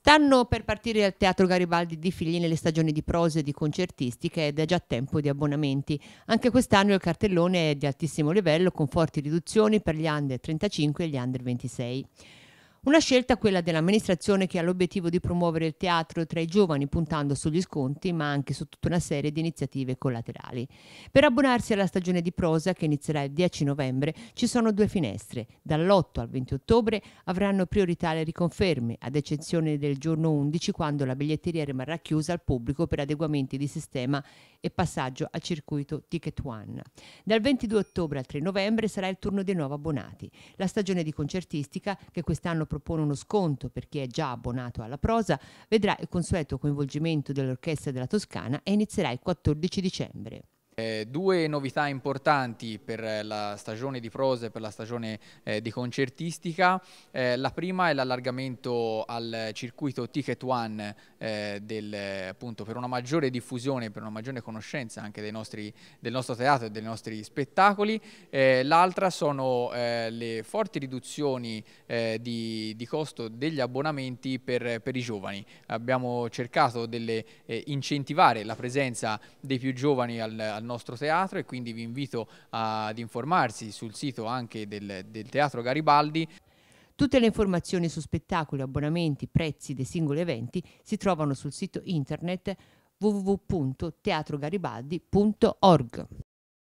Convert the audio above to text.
Stanno per partire al Teatro Garibaldi di Figline nelle stagioni di prose e di concertistiche ed è già tempo di abbonamenti. Anche quest'anno il cartellone è di altissimo livello con forti riduzioni per gli under 35 e gli under 26. Una scelta quella dell'amministrazione che ha l'obiettivo di promuovere il teatro tra i giovani puntando sugli sconti ma anche su tutta una serie di iniziative collaterali. Per abbonarsi alla stagione di prosa che inizierà il 10 novembre ci sono due finestre. Dall'8 al 20 ottobre avranno priorità le riconferme, ad eccezione del giorno 11 quando la biglietteria rimarrà chiusa al pubblico per adeguamenti di sistema e passaggio al circuito Ticket One. Dal 22 ottobre al 3 novembre sarà il turno dei nuovi abbonati. La stagione di concertistica che quest'anno propone uno sconto per chi è già abbonato alla prosa, vedrà il consueto coinvolgimento dell'Orchestra della Toscana e inizierà il 14 dicembre. Eh, due novità importanti per eh, la stagione di prosa e per la stagione eh, di concertistica. Eh, la prima è l'allargamento al circuito Ticket One eh, del, appunto, per una maggiore diffusione, per una maggiore conoscenza anche nostri, del nostro teatro e dei nostri spettacoli. Eh, l'altra sono le forti riduzioni di, di, costo degli abbonamenti per, per, i giovani. Abbiamo cercato di incentivare la presenza dei più giovani al, al nostro teatro e quindi vi invito ad informarsi sul sito anche del, del Teatro Garibaldi. Tutte le informazioni su spettacoli, abbonamenti, prezzi dei singoli eventi si trovano sul sito internet www.teatrogaribaldi.org.